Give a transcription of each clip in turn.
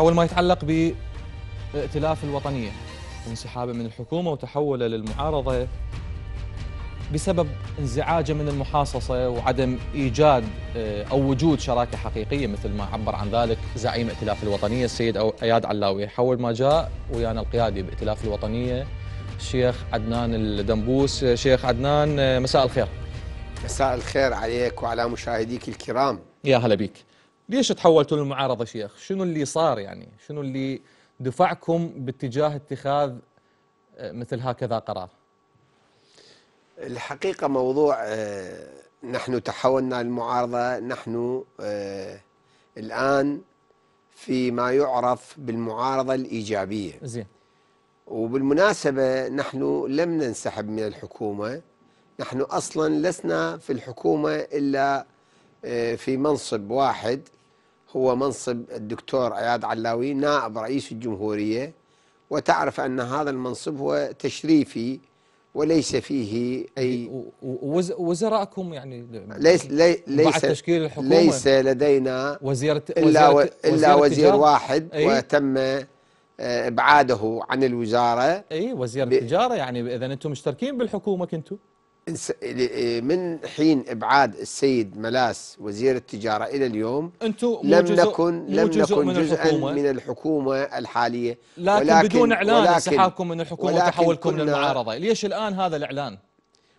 حول ما يتعلق بائتلاف الوطنية وانسحابه من الحكومة وتحوله للمعارضة بسبب انزعاجه من المحاصصة وعدم إيجاد آه، أو وجود شراكة حقيقية مثل ما عبر عن ذلك زعيم ائتلاف الوطنية السيد أياد علاوي حول ما جاء ويانا القيادي بائتلاف الوطنية الشيخ عدنان الدنبوس آه، شيخ عدنان آه، مساء الخير مساء الخير عليك وعلى مشاهديك الكرام يا هلا بك ليش تحولتوا للمعارضه شيخ؟ شنو اللي صار يعني؟ شنو اللي دفعكم باتجاه اتخاذ آه، مثل هكذا قرار؟ الحقيقه موضوع آه، نحن تحولنا للمعارضه نحن آه، الان فيما يعرف بالمعارضه الايجابيه. زين. وبالمناسبه نحن لم ننسحب من الحكومه، نحن اصلا لسنا في الحكومه الا في منصب واحد هو منصب الدكتور عياد علاوي نائب رئيس الجمهورية وتعرف أن هذا المنصب هو تشريفي وليس فيه أي يعني وزراءكم يعني ليس لي ليس تشكيل الحكومة ليس لدينا وزيرة إلا وزيرة إلا وزير واحد أي وتم آه، ابعاده عن الوزاره اي وزير التجاره يعني اذا انتم مشتركين بالحكومه كنتم إيه، من حين ابعاد السيد ملاس وزير التجاره الى اليوم انتم لم نكن لم نكن من جزءا الحكومة من الحكومه الحاليه لكن ولكن بدون اعلان انسحابكم من الحكومه وتحولكم للمعارضه، ليش الان هذا الاعلان؟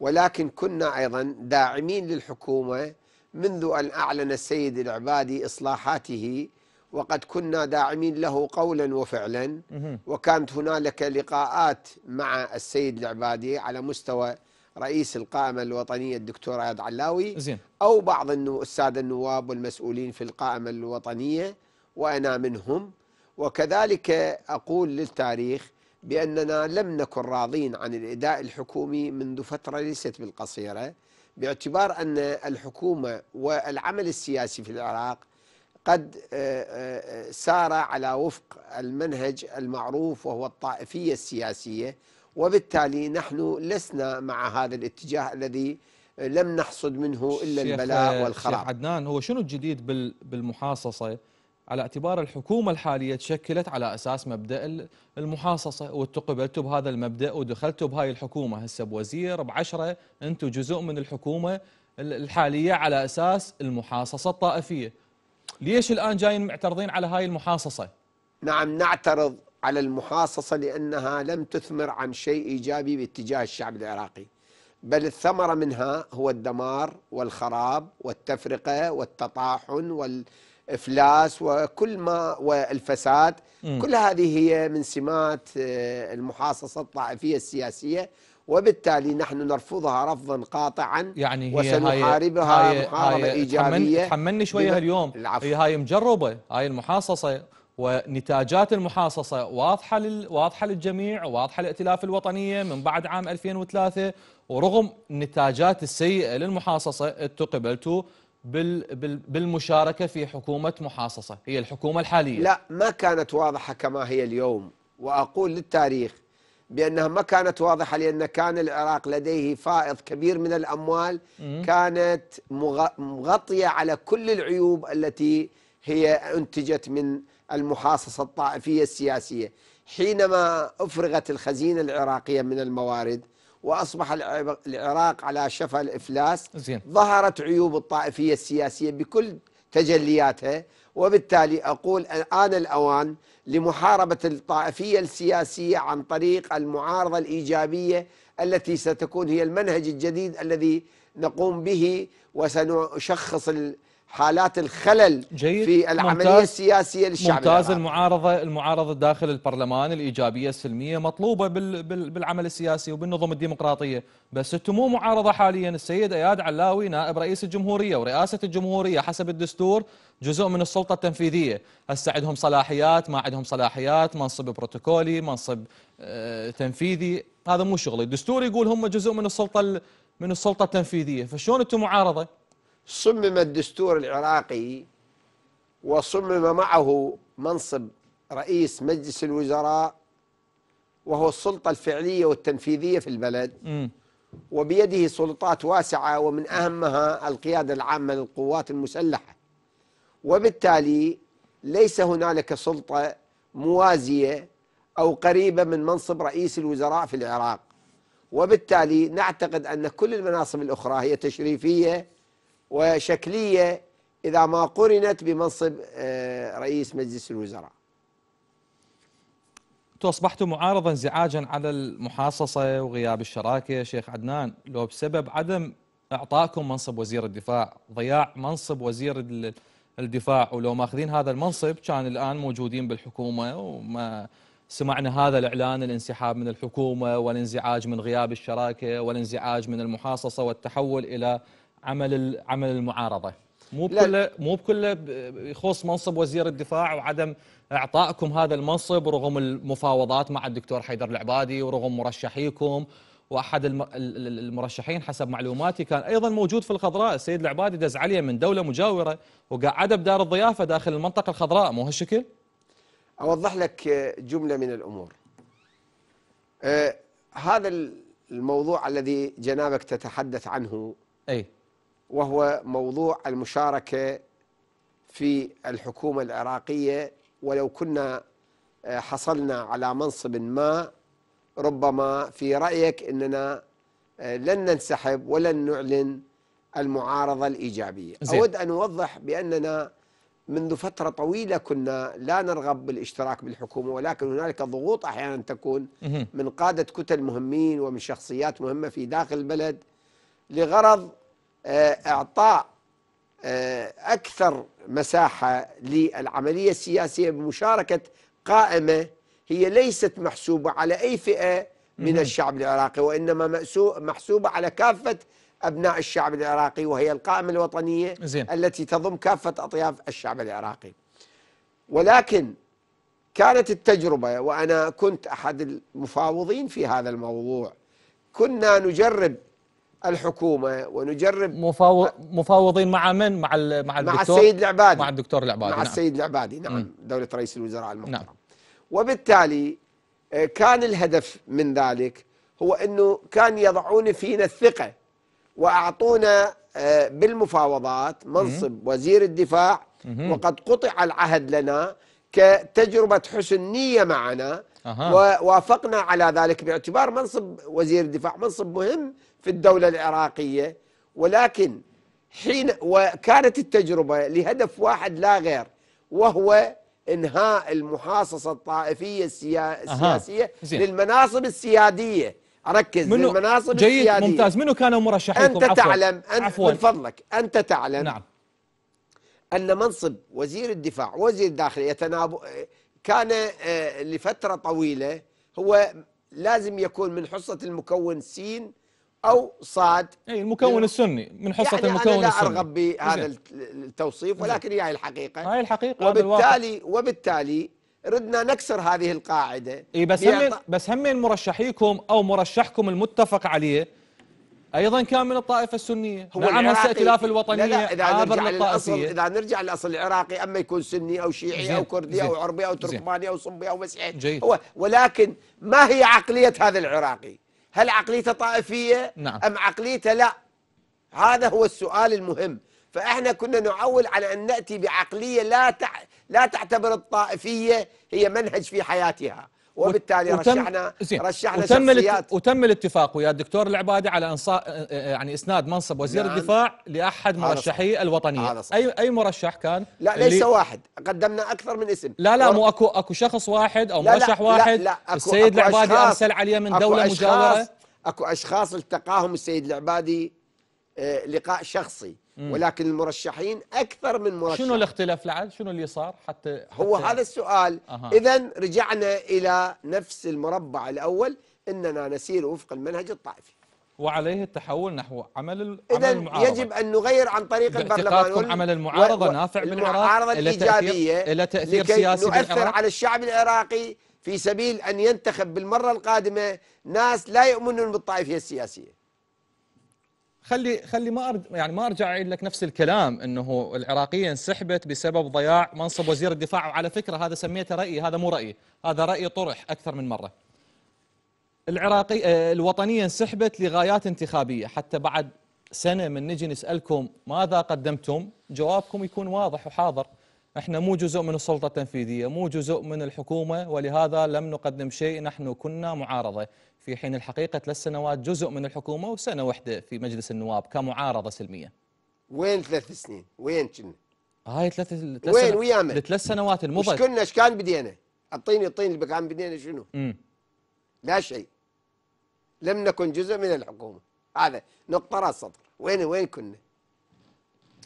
ولكن كنا ايضا داعمين للحكومه منذ ان اعلن السيد العبادي اصلاحاته وقد كنا داعمين له قولا وفعلا وكانت هنالك لقاءات مع السيد العبادي على مستوى رئيس القائمة الوطنية الدكتور عياد علاوي زين. أو بعض السادة النواب والمسؤولين في القائمة الوطنية وأنا منهم وكذلك أقول للتاريخ بأننا لم نكن راضين عن الإداء الحكومي منذ فترة ليست بالقصيرة باعتبار أن الحكومة والعمل السياسي في العراق قد آه، آه، آه، سار على وفق المنهج المعروف وهو الطائفية السياسية وبالتالي نحن لسنا مع هذا الاتجاه الذي لم نحصد منه إلا البلاء آه، والخراب شيخ عدنان هو شنو الجديد بالمحاصصة على اعتبار الحكومة الحالية تشكلت على أساس مبدأ المحاصصة وتقبلتوا بهذا المبدأ ودخلتوا بهاي الحكومة هسه بوزير بعشرة أنتم جزء من الحكومة الحالية على أساس المحاصصة الطائفية ليش الآن جايين معترضين على هاي المحاصصة؟ نعم نعترض على المحاصصة لأنها لم تثمر عن شيء إيجابي باتجاه الشعب العراقي بل الثمرة منها هو الدمار والخراب والتفرقة والتطاحن والإفلاس وكل ما والفساد م. كل هذه هي من سمات آه، المحاصصة الطائفية السياسية وبالتالي نحن نرفضها رفضا قاطعا يعني هي وسنحاربها هاي محاربه هاي ايجابيه تحملني شويه اليوم العفو. هي هاي مجربه هاي المحاصصه ونتاجات المحاصصة واضحة لل... واضحة للجميع واضحة الائتلاف الوطنية من بعد عام 2003 ورغم النتاجات السيئة للمحاصصة اتقبلتوا بال... بال... بالمشاركة في حكومة محاصصة هي الحكومة الحالية لا ما كانت واضحة كما هي اليوم وأقول للتاريخ بأنها ما كانت واضحة لأن كان العراق لديه فائض كبير من الأموال كانت مغطية على كل العيوب التي هي أنتجت من المحاصصة الطائفية السياسية حينما أفرغت الخزينة العراقية من الموارد وأصبح العراق على شفا الإفلاس زين. ظهرت عيوب الطائفية السياسية بكل تجلياتها وبالتالي أقول آن الأوان لمحاربة الطائفية السياسية عن طريق المعارضة الإيجابية التي ستكون هي المنهج الجديد الذي نقوم به وسنشخص حالات الخلل جيد. في العمليه ممتاز. السياسيه للشعب ممتاز العراقي. المعارضه المعارضه داخل البرلمان الايجابيه السلميه مطلوبه بال بال بالعمل السياسي وبالنظم الديمقراطيه، بس انتم مو معارضه حاليا السيد اياد علاوي نائب رئيس الجمهوريه ورئاسه الجمهوريه حسب الدستور جزء من السلطه التنفيذيه، هسه عندهم صلاحيات ما عندهم صلاحيات، منصب بروتوكولي، منصب آه تنفيذي، هذا مو شغلي، الدستور يقول هم جزء من السلطه من السلطه التنفيذيه، فشلون انتم معارضه؟ صمم الدستور العراقي وصمم معه منصب رئيس مجلس الوزراء وهو السلطة الفعلية والتنفيذية في البلد م. وبيده سلطات واسعة ومن أهمها القيادة العامة للقوات المسلحة وبالتالي ليس هنالك سلطة موازية أو قريبة من منصب رئيس الوزراء في العراق وبالتالي نعتقد أن كل المناصب الأخرى هي تشريفية وشكلية إذا ما قرنت بمنصب آه، رئيس مجلس الوزراء انتم اصبحتوا معارضه انزعاجا على المحاصصه وغياب الشراكه شيخ عدنان لو بسبب عدم اعطائكم منصب وزير الدفاع ضياع منصب وزير الدفاع ولو ماخذين هذا المنصب كان الان موجودين بالحكومه وما سمعنا هذا الاعلان الانسحاب من الحكومه والانزعاج من غياب الشراكه والانزعاج من المحاصصه والتحول الى عمل عمل المعارضه مو بكله مو بكله يخص منصب وزير الدفاع وعدم اعطائكم هذا المنصب رغم المفاوضات مع الدكتور حيدر العبادي ورغم مرشحيكم واحد المرشحين حسب معلوماتي كان ايضا موجود في الخضراء السيد العبادي دز عليه من دوله مجاوره وقعده بدار الضيافه داخل المنطقه الخضراء مو هالشكل؟ اوضح لك جمله من الامور. آه هذا الموضوع الذي جنابك تتحدث عنه اي وهو موضوع المشاركة في الحكومة العراقية ولو كنا آه، حصلنا على منصب ما ربما في رأيك أننا آه، لن ننسحب ولن نعلن المعارضة الإيجابية زين. أود أن أوضح بأننا منذ فترة طويلة كنا لا نرغب بالاشتراك بالحكومة ولكن هنالك ضغوط أحيانا تكون من قادة كتل مهمين ومن شخصيات مهمة في داخل البلد لغرض آه، اعطاء آه، اكثر مساحه للعمليه السياسيه بمشاركه قائمه هي ليست محسوبه على اي فئه من الشعب العراقي وانما محسوبه على كافه ابناء الشعب العراقي وهي القائمه الوطنيه زين. التي تضم كافه اطياف الشعب العراقي. ولكن كانت التجربه وانا كنت احد المفاوضين في هذا الموضوع كنا نجرب الحكومه ونجرب مفاوض مفاوضين مع من؟ مع مع الدكتور مع السيد العبادي مع الدكتور العبادي مع نعم. السيد العبادي نعم دوله رئيس الوزراء المحترم نعم. وبالتالي آه، كان الهدف من ذلك هو انه كان يضعون فينا الثقه واعطونا آه، بالمفاوضات منصب وزير الدفاع وقد قطع العهد لنا كتجربة حسن نية معنا أه. ووافقنا على ذلك باعتبار منصب وزير الدفاع منصب مهم في الدولة العراقية ولكن حين وكانت التجربة لهدف واحد لا غير وهو إنهاء المحاصصة الطائفية السياسية أه. للمناصب السيادية ركز منو للمناصب جيد السيادية جيد ممتاز منو كانوا مرشحين أنت عفواً. تعلم أنت عفواً. من فضلك أنت تعلم نعم أن منصب وزير الدفاع وزير الداخلية يتناب... كان آه، لفترة طويلة هو لازم يكون من حصة المكون سين أو صاد أي المكون السني من حصة يعني المكون أنا لا السني. أرغب بهذا التوصيف ولكن هي الحقيقة هاي الحقيقة وبالتالي وبالتالي ردنا نكسر هذه القاعدة اي بس هم بس همين مرشحيكم أو مرشحكم المتفق عليه ايضا كان من الطائفه السنيه هو نعم هسه ائتلاف الوطنيه لا لا إذا عابر للطائفيه اذا نرجع للاصل العراقي اما يكون سني او شيعي او كردي او عربي او تركماني او صبي او مسيحي جيد هو ولكن ما هي عقليه هذا العراقي؟ هل عقليته طائفيه نعم ام عقليته لا؟ هذا هو السؤال المهم فاحنا كنا نعول على ان ناتي بعقليه لا تع... لا تعتبر الطائفيه هي منهج في حياتها وبالتالي وتم رشحنا رشحنا وتم شخصيات وتم الاتفاق ويا الدكتور العبادي على انصاء يعني اسناد منصب وزير نعم. الدفاع لاحد مرشحي الوطنيه صح. اي اي مرشح كان لا ليس واحد قدمنا اكثر من اسم لا لا مو اكو اكو شخص واحد او لا مرشح لا واحد لا لا أكو السيد أكو العبادي ارسل عليه من دوله أكو مجاوره اكو اشخاص التقاهم السيد العبادي آه، لقاء شخصي ولكن المرشحين اكثر من مرشح شنو الاختلاف لعل شنو اللي صار حتى, حتى هو هذا السؤال أه. اذا رجعنا الى نفس المربع الاول اننا نسير وفق المنهج الطائفي وعليه التحول نحو عمل المعارضه المعارضه يجب ان نغير عن طريق البرلمان عمل المعارضه و... نافع بالعراق المعارضه الايجابيه تأثير الى تاثير لكي سياسي نؤثر على الشعب العراقي في سبيل ان ينتخب بالمره القادمه ناس لا يؤمنون بالطائفيه السياسيه خلي خلي ما أرد يعني ما ارجع اعيد لك نفس الكلام انه العراقيه انسحبت بسبب ضياع منصب وزير الدفاع وعلى فكره هذا سميته رايي هذا مو رايي هذا راي طرح اكثر من مره العراقي آه، الوطنيه انسحبت لغايات انتخابيه حتى بعد سنه من نجي نسالكم ماذا قدمتم جوابكم يكون واضح وحاضر احنا مو جزء من السلطه التنفيذيه، مو جزء من الحكومه ولهذا لم نقدم شيء، نحن كنا معارضه، في حين الحقيقه ثلاث سنوات جزء من الحكومه وسنه واحده في مجلس النواب كمعارضه سلميه. وين ثلاث سنين؟ وين كنا؟ هاي ثلاث ثلاث وين وياما؟ الثلاث سنوات المضت ايش كنا ايش كان بدينا؟ اعطيني اعطيني اللي كان بدينا شنو؟ امم لا شيء. لم نكن جزء من الحكومه، هذا نقطه راس سطر، وين وين كنا؟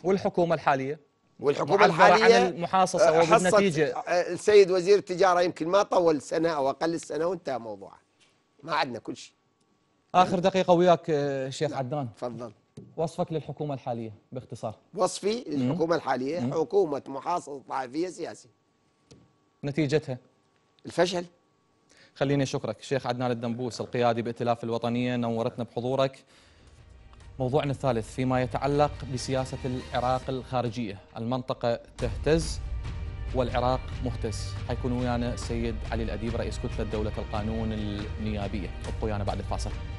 والحكومه الحاليه؟ والحكومه الحاليه المحاصصه آه، وبالنتيجه آه، السيد وزير التجاره يمكن ما طول سنه او اقل السنة وانتهى موضوعه ما عندنا كل شيء اخر دقيقه وياك آه، شيخ نعم، عدنان تفضل وصفك للحكومه الحاليه باختصار وصفي للحكومه الحاليه مم. حكومه محاصصه طائفيه سياسيه نتيجتها الفشل خليني اشكرك شيخ عدنان الدنبوس القيادي بائتلاف الوطنيه نورتنا بحضورك موضوعنا الثالث فيما يتعلق بسياسة العراق الخارجية المنطقة تهتز والعراق مهتز حيكون ويانا السيد علي الأديب رئيس كتلة دولة القانون النيابية ابقوا ويانا بعد الفاصل